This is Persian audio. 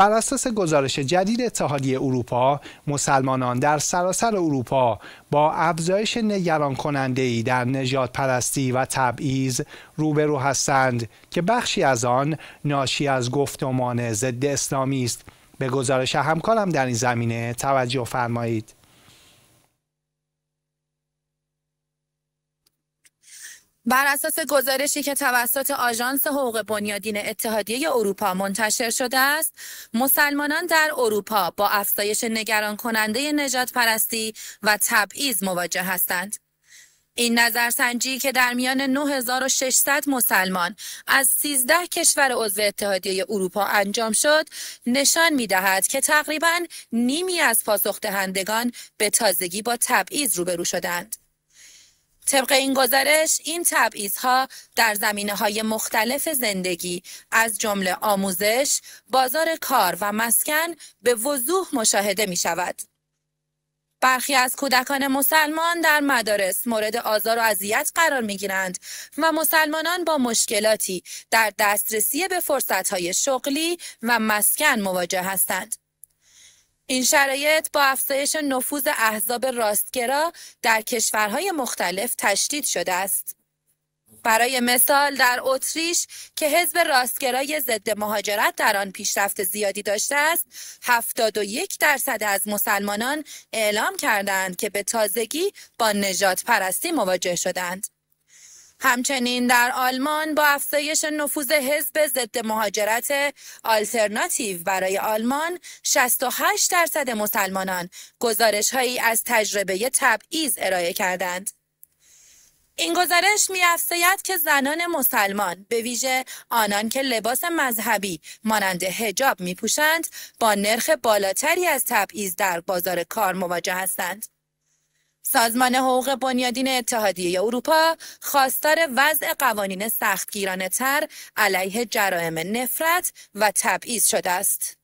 بر اساس گزارش جدید اتحادیه اروپا مسلمانان در سراسر اروپا با افزایش نگران کننده در نجات پرستی و تبعیض روبرو هستند که بخشی از آن ناشی از گفتمان ضد اسلامی است به گزارش همکارم در این زمینه توجه فرمایید بر اساس گزارشی که توسط آژانس حقوق بنیادین اتحادیه اروپا منتشر شده است، مسلمانان در اروپا با افزایش نگران کننده نجات پرستی و تبعیض مواجه هستند. این نظرسنجی که در میان 9600 مسلمان از 13 کشور عضو اتحادیه اروپا انجام شد، نشان می دهد که تقریبا نیمی از پاسخ دهندگان به تازگی با تبعیض روبرو شدند. طبق این گزارش این تبعیضها در زمینه های مختلف زندگی از جمله آموزش، بازار کار و مسکن به وضوح مشاهده می شود. برخی از کودکان مسلمان در مدارس مورد آزار و اذیت قرار می گیرند و مسلمانان با مشکلاتی در دسترسی به فرصتهای شغلی و مسکن مواجه هستند. این شرایط با افزایش نفوذ احزاب راستگرا در کشورهای مختلف تشدید شده است. برای مثال در اتریش که حزب راستگرای ضد مهاجرت در آن پیشرفت زیادی داشته است 71 درصد از مسلمانان اعلام کردند که به تازگی با نجات پرستی مواجه شدند همچنین در آلمان با افزایش نفوذ حزب ضد مهاجرت آلترناتیو برای آلمان 68 درصد مسلمانان گزارش هایی از تجربه تبعیض ارائه کردند. این گزارش میافزاید که زنان مسلمان به ویژه آنان که لباس مذهبی مانند هجاب میپوشند با نرخ بالاتری از تبعیض در بازار کار مواجه هستند. سازمان حقوق بنیادین اتحادیه اروپا خواستار وضع قوانین سختگیرانه تر علیه جرائم نفرت و تبعیض شده است.